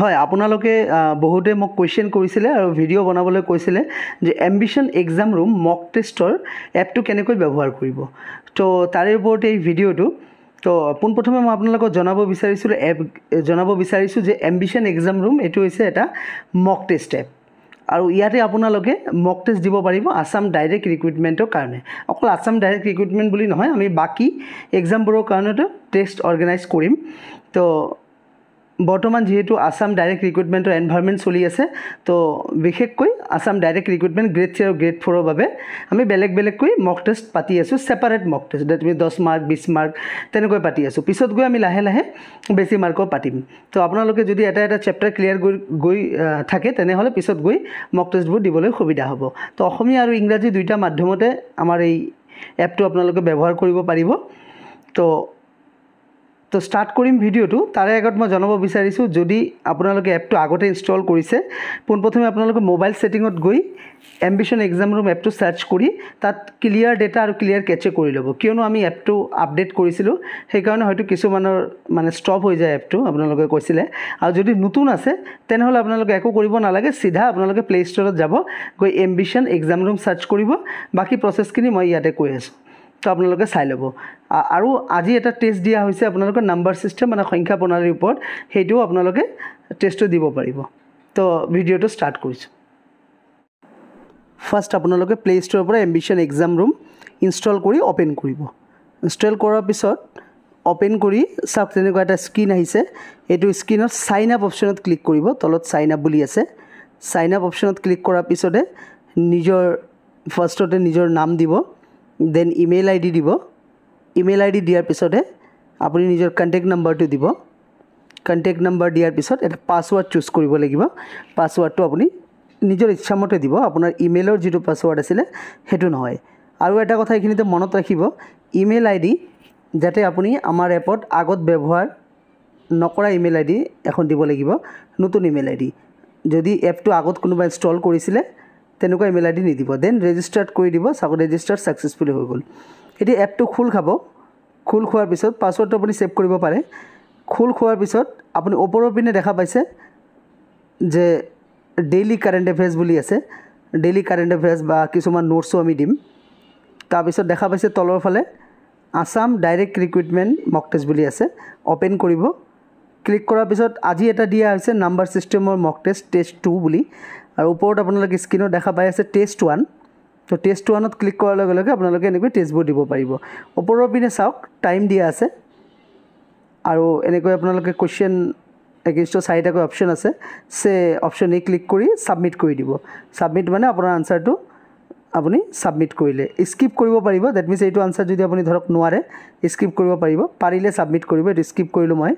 হয় আপোনালোকে বহুতে মোক কুৱেশ্যন কৰিছিলে আৰু ভিডিঅ' বনাবলৈ কৈছিলে যে এম্বিশ্যন এক্সাম ৰুম মক টেষ্টৰ এপটো কেনেকৈ ব্যৱহাৰ কৰিব তো তাৰে ওপৰত এই ভিডিঅ'টো তো পোনপ্ৰথমে মই আপোনালোকক জনাব বিচাৰিছিলোঁ এপ জনাব বিচাৰিছোঁ যে এম্বিশ্যন এক্সাম ৰুম এইটো হৈছে এটা মক টেষ্ট এপ আৰু ইয়াতে আপোনালোকে মক টেষ্ট দিব পাৰিব আছাম ডাইৰেক্ট ৰিক্ৰুইটমেণ্টৰ কাৰণে অকল আছাম ডাইৰেক্ট ৰিক্ৰুইটমেণ্ট বুলি নহয় আমি বাকী এক্সামবোৰৰ কাৰণেতো টেষ্ট অৰ্গেনাইজ কৰিম তো বৰ্তমান যিহেতু আছাম ডাইৰেক্ট ৰিক্ৰুইটমেণ্টৰ এনভাইৰমেণ্ট চলি আছে তো বিশেষকৈ Assam direct recruitment grade three আৰু গ্ৰেড ফ'ৰৰ বাবে আমি বেলেগ বেলেগকৈ মক টেষ্ট পাতি আছোঁ separate mock test date mean দহ মাৰ্ক বিছ মাৰ্ক তেনেকৈ পাতি আছোঁ পিছত গৈ আমি লাহে লাহে বেছি মাৰ্কৰ পাতিম তো আপোনালোকে যদি এটা এটা চেপ্টাৰ ক্লিয়াৰ কৰি গৈ থাকে তেনেহ'লে পিছত গৈ মক টেষ্টবোৰ দিবলৈ সুবিধা হ'ব তো অসমীয়া আৰু ইংৰাজী দুয়োটা মাধ্যমতে আমাৰ এই এপটো আপোনালোকে ব্যৱহাৰ কৰিব পাৰিব তো তো ষ্টাৰ্ট কৰিম ভিডিঅ'টো তাৰে আগত মই জনাব বিচাৰিছোঁ যদি আপোনালোকে এপটো আগতে ইনষ্টল কৰিছে পোনপ্ৰথমে আপোনালোকে মোবাইল ছেটিঙত গৈ এম্বিশ্যন এক্সাম ৰুম এপটো চাৰ্চ কৰি তাত ক্লিয়াৰ ডেটা আৰু ক্লিয়াৰ কেচে কৰি ল'ব কিয়নো আমি এপটো আপডেট কৰিছিলোঁ সেইকাৰণে হয়তো কিছুমানৰ মানে ষ্টপ হৈ যায় এপটো আপোনালোকে কৈছিলে আৰু যদি নতুন আছে তেনেহ'লে আপোনালোকে একো কৰিব নালাগে চিধা আপোনালোকে প্লে ষ্ট'ৰত যাব গৈ এম্বিশ্যন এক্সাম ৰুম চাৰ্চ কৰিব বাকী প্ৰচেছখিনি মই ইয়াতে কৈ আছোঁ তো আপোনালোকে চাই ল'ব আৰু আজি এটা টেষ্ট দিয়া হৈছে আপোনালোকৰ নাম্বাৰ ছিষ্টেম মানে সংখ্যা প্ৰণালীৰ ওপৰত সেইটোও আপোনালোকে টেষ্টটো দিব পাৰিব তো ভিডিঅ'টো ষ্টাৰ্ট কৰিছোঁ ফাৰ্ষ্ট আপোনালোকে প্লে' ষ্ট'ৰৰ পৰা এম্বিশ্যন এক্সাম ৰুম ইনষ্টল কৰি অ'পেন কৰিব ইনষ্টল কৰাৰ পিছত অ'পেন কৰি চাওক তেনেকুৱা এটা স্ক্ৰীণ আহিছে এইটো স্ক্ৰীণত চাইন আপ অপশ্যনত ক্লিক কৰিব তলত চাইন আপ বুলি আছে চাইন আপ অপশ্যনত ক্লিক কৰাৰ পিছতে নিজৰ ফাৰ্ষ্টতে নিজৰ নাম দিব দেন ইমেইল আইডি দিব ইমেইল আইডি দিয়াৰ পিছতহে আপুনি নিজৰ কণ্টেক্ট নম্বৰটো দিব কণ্টেক্ট নম্বৰ দিয়াৰ পিছত এটা পাছৱৰ্ড চুজ কৰিব লাগিব পাছৱৰ্ডটো আপুনি নিজৰ ইচ্ছামতে দিব আপোনাৰ ইমেইলৰ যিটো পাছৱৰ্ড আছিলে সেইটো নহয় আৰু এটা কথা এইখিনিতে মনত ৰাখিব ইমেইল আইডি যাতে আপুনি আমাৰ এপত আগত ব্যৱহাৰ নকৰা ইমেইল আইডি এখন দিব লাগিব নতুন ইমেইল আইডি যদি এপটো আগত কোনোবাই ইনষ্টল কৰিছিলে তেনেকুৱা ইমেইল আই ডি নিদিব দেন ৰেজিষ্টাৰ্ড কৰি দিব চাওক ৰেজিষ্টাৰ্ড ছাকচেছফুলি হৈ গ'ল এতিয়া এপটো খোল খাব খোল খোৱাৰ পিছত পাছৱৰ্ডটো আপুনি ছেভ কৰিব পাৰে খোল খোৱাৰ পিছত আপুনি ওপৰৰ পিনে দেখা পাইছে যে ডেইলি কাৰেণ্ট এফেয়াৰ্ছ বুলি আছে ডেইলি কাৰেণ্ট এফেয়াৰ্ছ বা কিছুমান নোটছো আমি দিম তাৰপিছত দেখা পাইছে তলৰ ফালে Assam direct recruitment mock test বুলি আছে অ'পেন কৰিব ক্লিক কৰাৰ পিছত আজি এটা দিয়া হৈছে নাম্বাৰ ছিষ্টেমৰ মক টেষ্ট টেষ্ট টু বুলি আৰু ওপৰত আপোনালোকে স্ক্ৰীণত দেখা পাই আছে টেষ্ট ওৱান তো টেষ্ট ওৱানত ক্লিক কৰাৰ লগে লগে আপোনালোকে এনেকৈ টেষ্টবোৰ দিব পাৰিব ওপৰৰ পিনে চাওক টাইম দিয়া আছে আৰু এনেকৈ আপোনালোকে কুৱেশ্যন এগেইনষ্ট চাৰিটাকৈ অপশ্যন আছে চে অপশ্যন এ ক্লিক কৰি ছাবমিট কৰি দিব ছাবমিট মানে আপোনাৰ আনচাৰটো আপুনি ছাবমিট কৰিলে স্কিপ কৰিব পাৰিব ডেট মিনছ এইটো আনচাৰ যদি আপুনি ধৰক নোৱাৰে স্কিপ কৰিব পাৰিব পাৰিলে ছাবমিট কৰিব এইটো স্কিপ কৰিলোঁ মই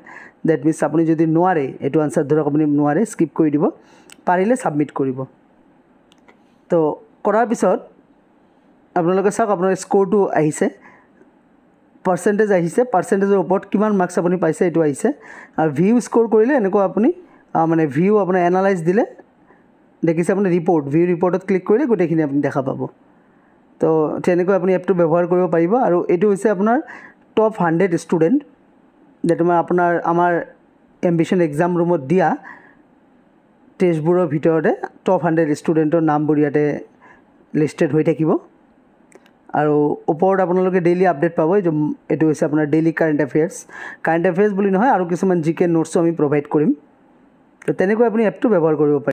ডেট মিনছ আপুনি যদি নোৱাৰে এইটো আনচাৰ ধৰক আপুনি নোৱাৰে স্কিপ কৰি দিব পাৰিলে ছাবমিট কৰিব তো কৰাৰ পিছত আপোনালোকে চাওক আপোনাৰ স্ক'ৰটো আহিছে পাৰ্চেণ্টেজ আহিছে পাৰ্চেণ্টেজৰ ওপৰত কিমান মাৰ্কছ আপুনি পাইছে এইটো আহিছে আৰু ভিউ স্ক'ৰ কৰিলে এনেকুৱা আপুনি মানে ভিউ আপোনাৰ এনালাইজ দিলে দেখিছে আপুনি ৰিপৰ্ট ভিউ ৰিপৰ্টত ক্লিক কৰিলে গোটেইখিনি আপুনি দেখা পাব তো তেনেকৈ আপুনি এপটো ব্যৱহাৰ কৰিব পাৰিব আৰু এইটো হৈছে আপোনাৰ টপ হাণ্ড্ৰেড ষ্টুডেণ্ট যে তোমাৰ আপোনাৰ আমাৰ এম্বিশ্যন এক্সাম ৰুমত দিয়া টেষ্টবোৰৰ ভিতৰতে টপ হাণ্ড্ৰেড ষ্টুডেণ্টৰ নামবোৰ ইয়াতে লিষ্টেড হৈ থাকিব আৰু ওপৰত আপোনালোকে ডেইলি আপডেট পাব যে এইটো হৈছে আপোনাৰ daily current affairs current affairs বুলি নহয় আৰু কিছুমান জি কে নোটছো আমি প্ৰভাইড কৰিম তো তেনেকৈ আপুনি এপটো ব্যৱহাৰ কৰিব পাৰে